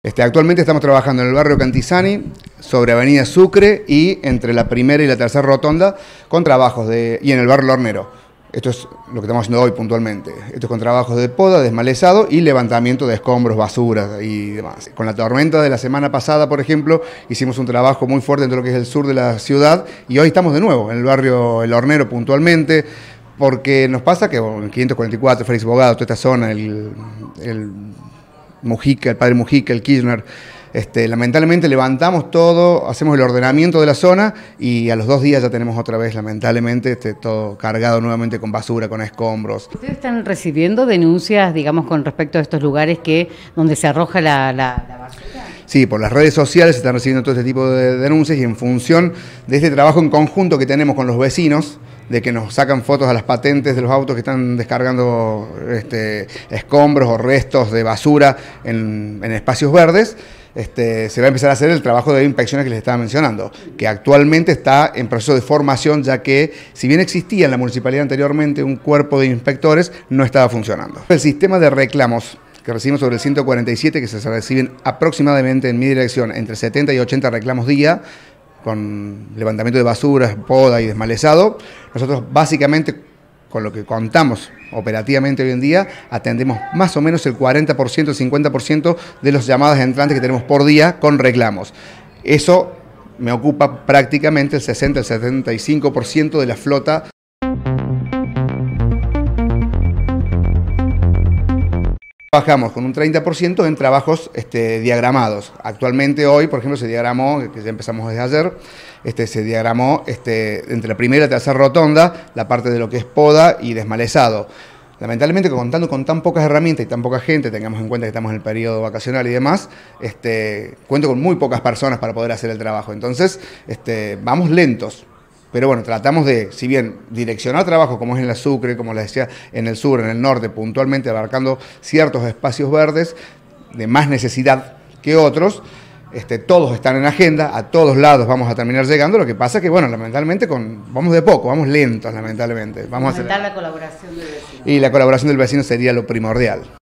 Este, actualmente estamos trabajando en el barrio Cantizani, sobre Avenida Sucre y entre la primera y la tercera rotonda, con trabajos de. y en el barrio Lornero. Esto es lo que estamos haciendo hoy puntualmente. Esto es con trabajos de poda, desmalezado y levantamiento de escombros, basuras y demás. Con la tormenta de la semana pasada, por ejemplo, hicimos un trabajo muy fuerte en todo lo que es el sur de la ciudad y hoy estamos de nuevo en el barrio El Hornero puntualmente porque nos pasa que en 544, Félix Bogado, toda esta zona, el Mujica, el padre Mujica, el Kirchner. Este, lamentablemente levantamos todo, hacemos el ordenamiento de la zona y a los dos días ya tenemos otra vez, lamentablemente, este, todo cargado nuevamente con basura, con escombros. ¿Ustedes están recibiendo denuncias, digamos, con respecto a estos lugares que donde se arroja la, la basura? Sí, por las redes sociales se están recibiendo todo este tipo de denuncias y en función de este trabajo en conjunto que tenemos con los vecinos, de que nos sacan fotos a las patentes de los autos que están descargando este, escombros o restos de basura en, espacios verdes, este, se va a empezar a hacer el trabajo de inspecciones que les estaba mencionando, que actualmente está en proceso de formación, ya que si bien existía en la municipalidad anteriormente un cuerpo de inspectores, no estaba funcionando. El sistema de reclamos que recibimos sobre el 147, que se reciben aproximadamente en mi dirección entre 70 y 80 reclamos día, con levantamiento de basura, poda y desmalezado, nosotros básicamente con lo que contamos operativamente hoy en día, atendemos más o menos el 40%, 50% de las llamadas entrantes que tenemos por día con reclamos. Eso me ocupa prácticamente el 60, el 75% de la flota. trabajamos con un 30% en trabajos este, diagramados. Actualmente hoy, por ejemplo, se diagramó, que ya empezamos desde ayer, este, se diagramó este, entre la primera y tercera rotonda la parte de lo que es poda y desmalezado. Lamentablemente, contando con tan pocas herramientas y tan poca gente, tengamos en cuenta que estamos en el periodo vacacional y demás, este, cuento con muy pocas personas para poder hacer el trabajo. Entonces, este, vamos lentos. Pero bueno, tratamos de, si bien direccionar trabajo como es en la Sucre, como les decía, en el sur, en el norte, puntualmente abarcando ciertos espacios verdes de más necesidad que otros, este, todos están en agenda, a todos lados vamos a terminar llegando, lo que pasa que, bueno, lamentablemente con, vamos de poco, vamos lentos, lamentablemente. Vamos a la colaboración del vecino. Y la colaboración del vecino sería lo primordial.